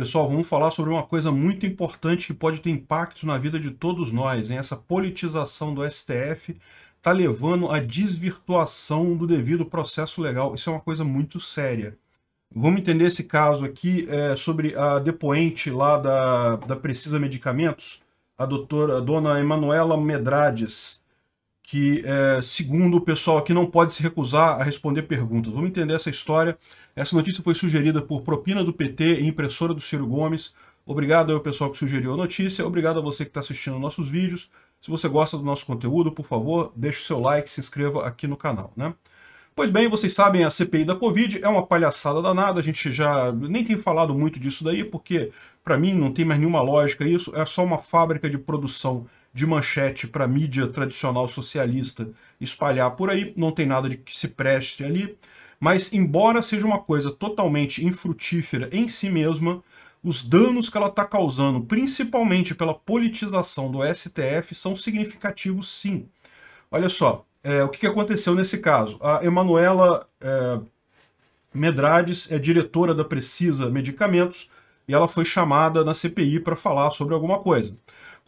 Pessoal, vamos falar sobre uma coisa muito importante que pode ter impacto na vida de todos nós. Hein? Essa politização do STF está levando à desvirtuação do devido processo legal. Isso é uma coisa muito séria. Vamos entender esse caso aqui é, sobre a depoente lá da, da Precisa Medicamentos, a doutora a dona Emanuela Medrades que, é, segundo o pessoal aqui, não pode se recusar a responder perguntas. Vamos entender essa história. Essa notícia foi sugerida por propina do PT e impressora do Ciro Gomes. Obrigado ao pessoal que sugeriu a notícia. Obrigado a você que está assistindo nossos vídeos. Se você gosta do nosso conteúdo, por favor, deixe o seu like, se inscreva aqui no canal, né? Pois bem, vocês sabem, a CPI da Covid é uma palhaçada danada, a gente já nem tem falado muito disso daí, porque para mim não tem mais nenhuma lógica isso, é só uma fábrica de produção de manchete para mídia tradicional socialista espalhar por aí, não tem nada de que se preste ali, mas embora seja uma coisa totalmente infrutífera em si mesma, os danos que ela está causando, principalmente pela politização do STF, são significativos sim. Olha só, é, o que aconteceu nesse caso? A Emanuela é, Medrades é diretora da Precisa Medicamentos e ela foi chamada na CPI para falar sobre alguma coisa.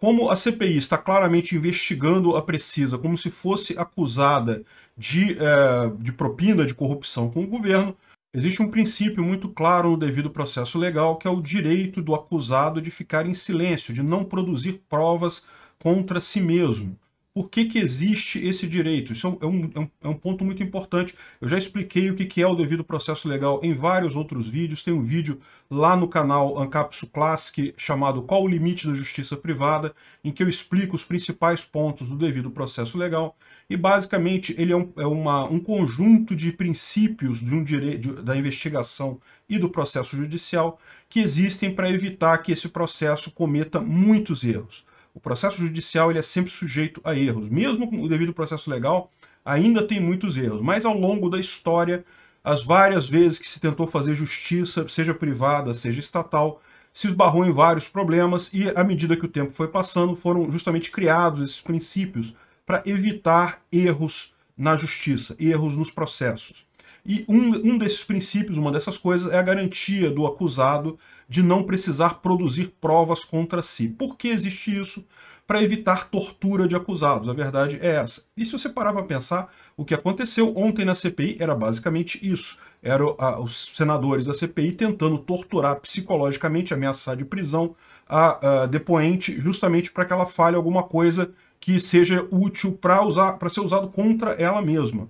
Como a CPI está claramente investigando a Precisa como se fosse acusada de, é, de propina, de corrupção com o governo, existe um princípio muito claro no devido processo legal, que é o direito do acusado de ficar em silêncio, de não produzir provas contra si mesmo por que, que existe esse direito. Isso é, é um, é, um, é um ponto muito importante. Eu já expliquei o que, que é o devido processo legal em vários outros vídeos. Tem um vídeo lá no canal Ancapsu Classic chamado Qual o Limite da Justiça Privada, em que eu explico os principais pontos do devido processo legal. E basicamente ele é um, é uma, um conjunto de princípios de um direito, da investigação e do processo judicial que existem para evitar que esse processo cometa muitos erros. O processo judicial ele é sempre sujeito a erros. Mesmo com o devido processo legal, ainda tem muitos erros. Mas ao longo da história, as várias vezes que se tentou fazer justiça, seja privada, seja estatal, se esbarrou em vários problemas e, à medida que o tempo foi passando, foram justamente criados esses princípios para evitar erros na justiça, erros nos processos. E um, um desses princípios, uma dessas coisas, é a garantia do acusado de não precisar produzir provas contra si. Por que existe isso? Para evitar tortura de acusados. A verdade é essa. E se você parar para pensar, o que aconteceu ontem na CPI era basicamente isso. Eram os senadores da CPI tentando torturar psicologicamente, ameaçar de prisão a, a depoente, justamente para que ela fale alguma coisa que seja útil para ser usado contra ela mesma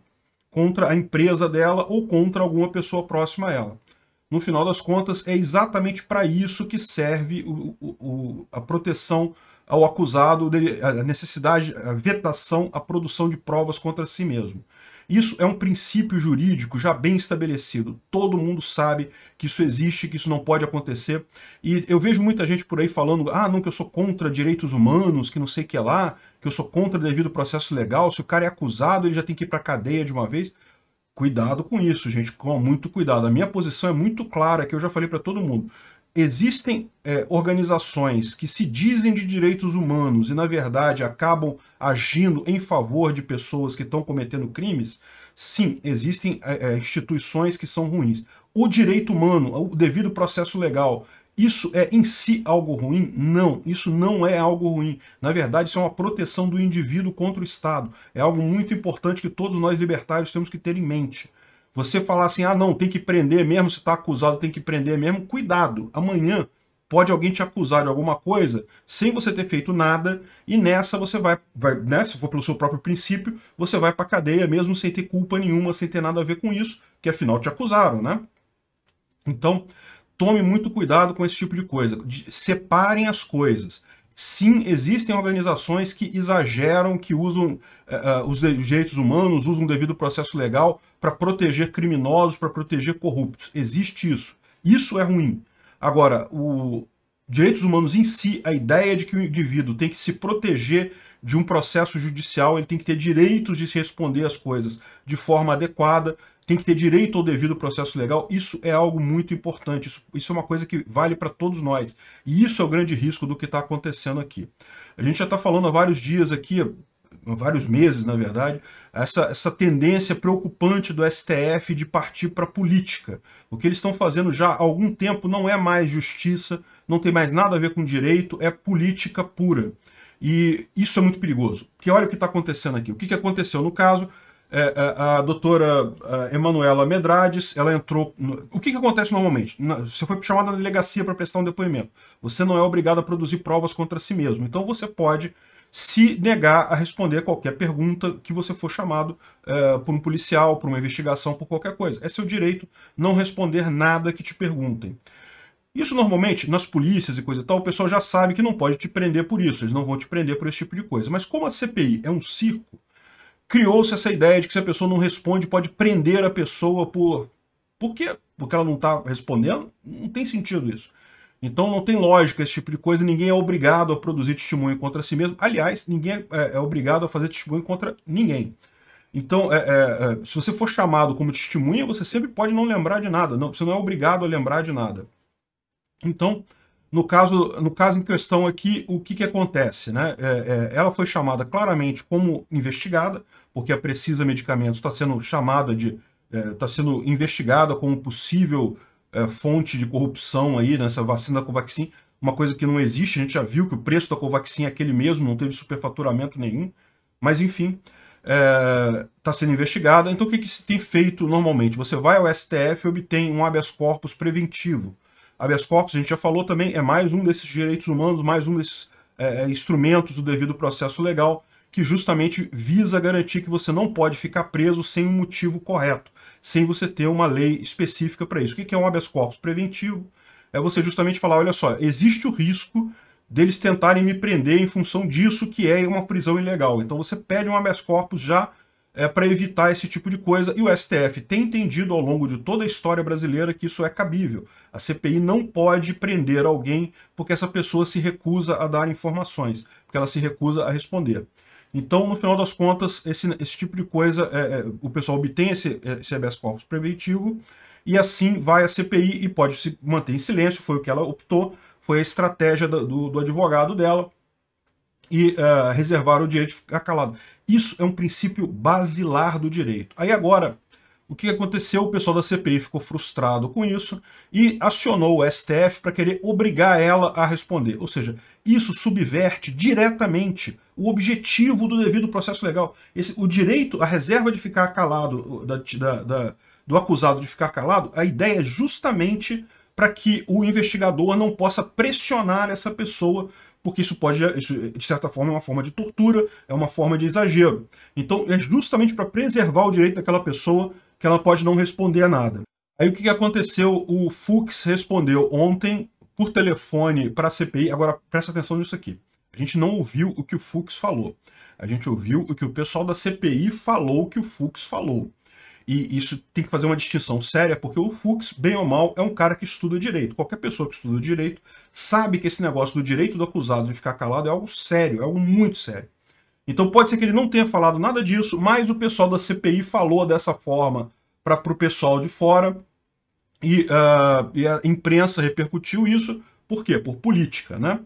contra a empresa dela ou contra alguma pessoa próxima a ela. No final das contas, é exatamente para isso que serve o, o, a proteção ao acusado a necessidade, a vetação, a produção de provas contra si mesmo. Isso é um princípio jurídico já bem estabelecido. Todo mundo sabe que isso existe, que isso não pode acontecer. E eu vejo muita gente por aí falando: ah, não, que eu sou contra direitos humanos, que não sei o que lá, que eu sou contra devido processo legal. Se o cara é acusado, ele já tem que ir para cadeia de uma vez. Cuidado com isso, gente, com muito cuidado. A minha posição é muito clara, que eu já falei para todo mundo existem é, organizações que se dizem de direitos humanos e, na verdade, acabam agindo em favor de pessoas que estão cometendo crimes, sim, existem é, é, instituições que são ruins. O direito humano, o devido processo legal, isso é em si algo ruim? Não, isso não é algo ruim. Na verdade, isso é uma proteção do indivíduo contra o Estado. É algo muito importante que todos nós libertários temos que ter em mente. Você falar assim, ah, não, tem que prender mesmo, se está acusado, tem que prender mesmo, cuidado. Amanhã pode alguém te acusar de alguma coisa sem você ter feito nada, e nessa você vai, vai né, se for pelo seu próprio princípio, você vai para a cadeia mesmo sem ter culpa nenhuma, sem ter nada a ver com isso, que afinal te acusaram, né? Então, tome muito cuidado com esse tipo de coisa. De, separem as coisas. Sim, existem organizações que exageram, que usam uh, os direitos humanos, usam o devido processo legal para proteger criminosos, para proteger corruptos. Existe isso. Isso é ruim. Agora, o direitos humanos em si, a ideia de que o indivíduo tem que se proteger de um processo judicial, ele tem que ter direitos de se responder às coisas de forma adequada, tem que ter direito ao devido processo legal, isso é algo muito importante, isso, isso é uma coisa que vale para todos nós. E isso é o grande risco do que está acontecendo aqui. A gente já está falando há vários dias aqui, vários meses, na verdade, essa, essa tendência preocupante do STF de partir para a política. O que eles estão fazendo já há algum tempo não é mais justiça, não tem mais nada a ver com direito, é política pura. E isso é muito perigoso. Porque olha o que está acontecendo aqui. O que, que aconteceu no caso? É, a, é, a doutora é, Emanuela Medrades, ela entrou. No... o que, que acontece normalmente? Você foi chamada na delegacia para prestar um depoimento. Você não é obrigado a produzir provas contra si mesmo. Então você pode se negar a responder qualquer pergunta que você for chamado eh, por um policial, por uma investigação, por qualquer coisa. É seu direito não responder nada que te perguntem. Isso normalmente, nas polícias e coisa e tal, o pessoal já sabe que não pode te prender por isso, eles não vão te prender por esse tipo de coisa. Mas como a CPI é um circo, criou-se essa ideia de que se a pessoa não responde, pode prender a pessoa por. Por quê? Porque ela não está respondendo? Não tem sentido isso. Então não tem lógica esse tipo de coisa, ninguém é obrigado a produzir testemunho contra si mesmo. Aliás, ninguém é, é obrigado a fazer testemunho contra ninguém. Então, é, é, é, se você for chamado como testemunha, você sempre pode não lembrar de nada. Não, você não é obrigado a lembrar de nada. Então, no caso, no caso em questão aqui, o que, que acontece? Né? É, é, ela foi chamada claramente como investigada, porque a Precisa Medicamentos está sendo chamada de. está sendo investigada como possível é, fonte de corrupção aí nessa né, vacina da Covaxin, uma coisa que não existe, a gente já viu que o preço da Covaxin é aquele mesmo, não teve superfaturamento nenhum, mas enfim, está é, tá sendo investigada. Então o que, que se tem feito normalmente? Você vai ao STF e obtém um habeas corpus preventivo. Habeas corpus, a gente já falou também, é mais um desses direitos humanos, mais um desses é, é instrumentos do devido processo legal que justamente visa garantir que você não pode ficar preso sem um motivo correto, sem você ter uma lei específica para isso. O que é um habeas corpus preventivo? É você justamente falar, olha só, existe o risco deles tentarem me prender em função disso, que é uma prisão ilegal. Então você pede um habeas corpus já é, para evitar esse tipo de coisa. E o STF tem entendido ao longo de toda a história brasileira que isso é cabível. A CPI não pode prender alguém porque essa pessoa se recusa a dar informações, porque ela se recusa a responder. Então, no final das contas, esse, esse tipo de coisa, é, é, o pessoal obtém esse, é, esse habeas corpus preventivo e assim vai a CPI e pode se manter em silêncio, foi o que ela optou, foi a estratégia do, do advogado dela e uh, reservar o direito de ficar calado. Isso é um princípio basilar do direito. Aí agora, o que aconteceu? O pessoal da CPI ficou frustrado com isso e acionou o STF para querer obrigar ela a responder. Ou seja, isso subverte diretamente o objetivo do devido processo legal. Esse, o direito, a reserva de ficar calado, da, da, da, do acusado de ficar calado, a ideia é justamente para que o investigador não possa pressionar essa pessoa porque isso pode, isso, de certa forma, é uma forma de tortura, é uma forma de exagero. Então, é justamente para preservar o direito daquela pessoa que ela pode não responder a nada. Aí o que aconteceu? O Fux respondeu ontem por telefone para a CPI. Agora, presta atenção nisso aqui. A gente não ouviu o que o Fux falou. A gente ouviu o que o pessoal da CPI falou que o Fux falou. E isso tem que fazer uma distinção séria, porque o Fux, bem ou mal, é um cara que estuda direito. Qualquer pessoa que estuda direito sabe que esse negócio do direito do acusado de ficar calado é algo sério, é algo muito sério. Então pode ser que ele não tenha falado nada disso, mas o pessoal da CPI falou dessa forma para o pessoal de fora e, uh, e, a imprensa repercutiu isso. Por quê? Por política, né?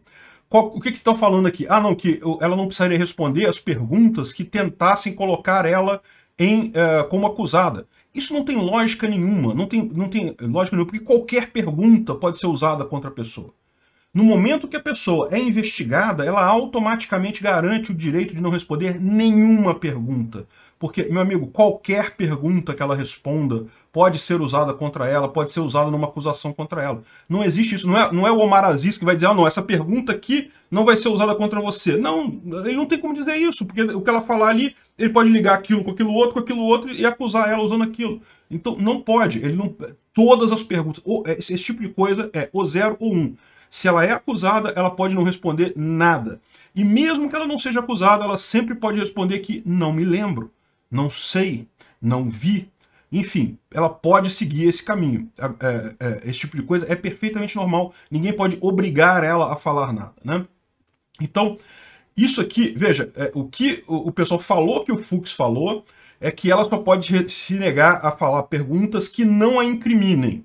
Qual, o que estão falando aqui? Ah, não, que ela não precisaria responder as perguntas que tentassem colocar ela em, uh, como acusada. Isso não tem lógica nenhuma, não tem, não tem lógica nenhuma, porque qualquer pergunta pode ser usada contra a pessoa. No momento que a pessoa é investigada, ela automaticamente garante o direito de não responder nenhuma pergunta. Porque, meu amigo, qualquer pergunta que ela responda pode ser usada contra ela, pode ser usada numa acusação contra ela. Não existe isso. Não é, não é o Omar Aziz que vai dizer, ah, não, essa pergunta aqui não vai ser usada contra você. Não, ele não tem como dizer isso, porque o que ela falar ali, ele pode ligar aquilo com aquilo outro, com aquilo outro e acusar ela usando aquilo. Então, não pode. Ele não. Todas as perguntas. É, esse tipo de coisa é o zero ou um. Se ela é acusada, ela pode não responder nada. E mesmo que ela não seja acusada, ela sempre pode responder que não me lembro não sei, não vi. Enfim, ela pode seguir esse caminho. É, é, é, esse tipo de coisa é perfeitamente normal. Ninguém pode obrigar ela a falar nada, né? Então, isso aqui, veja, é, o que o, o, pessoal falou que o Fux falou é que ela só pode se negar a falar perguntas que não a incriminem.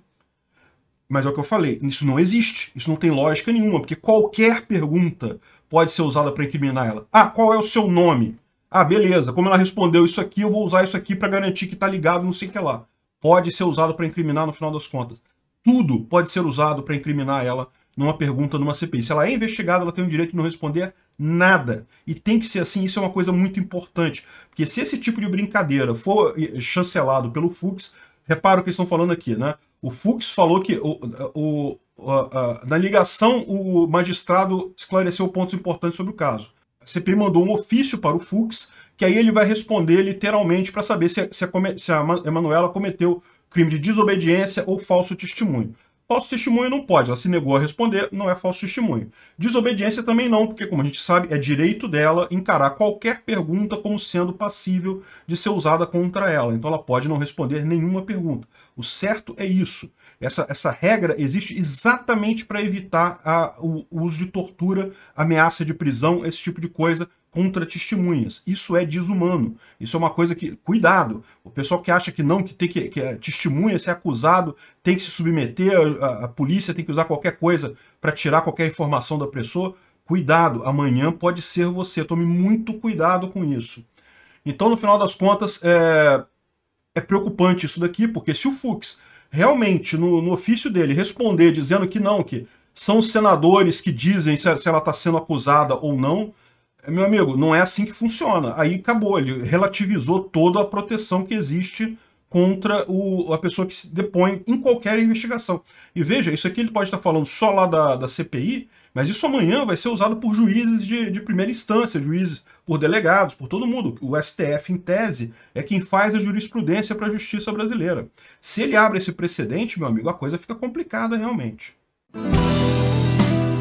Mas é o que eu falei, isso não existe, isso não tem lógica nenhuma, porque qualquer pergunta pode ser usada para incriminar ela. Ah, qual é o seu nome? Ah, beleza, como ela respondeu isso aqui, eu vou usar isso aqui para garantir que está ligado não sei o que lá. Pode ser usado para incriminar no final das contas. Tudo pode ser usado para incriminar ela numa pergunta numa CPI. Se ela é investigada, ela tem o direito de não responder nada. E tem que ser assim, isso é uma coisa muito importante. Porque se esse tipo de brincadeira for chancelado pelo Fux, repara o que eles estão falando aqui, né? O Fux falou que o, o, a, a, na ligação o magistrado esclareceu pontos importantes sobre o caso a CP mandou um ofício para o Fux, que aí ele vai responder literalmente para saber se, se, a, se a Emanuela cometeu crime de desobediência ou falso testemunho. Falso testemunho não pode, ela se negou a responder, não é falso testemunho. Desobediência também não, porque, como a gente sabe, é direito dela encarar qualquer pergunta como sendo passível de ser usada contra ela. Então ela pode não responder nenhuma pergunta. O certo é isso. Essa, essa regra existe exatamente para evitar a, o, o uso de tortura, ameaça de prisão, esse tipo de coisa contra testemunhas. Isso é desumano. Isso é uma coisa que, cuidado, o pessoal que acha que não, que tem que, que testemunha, ser acusado, tem que se submeter, a, a polícia tem que usar qualquer coisa para tirar qualquer informação da pessoa, cuidado, amanhã pode ser você. Tome muito cuidado com isso. Então, no final das contas, é, é preocupante isso daqui, porque se o Fux realmente no, no ofício dele responder dizendo que não, que são os senadores que dizem se, se ela está sendo acusada ou não, meu amigo, não é assim que funciona. Aí acabou, ele relativizou toda a proteção que existe contra o, a pessoa que se depõe em qualquer investigação. E veja, isso aqui ele pode estar tá falando só lá da, da CPI, mas isso amanhã vai ser usado por juízes de, de, primeira instância, juízes por delegados, por todo mundo. O STF, em tese, é quem faz a jurisprudência para a justiça brasileira. Se ele abre esse precedente, meu amigo, a coisa fica complicada realmente.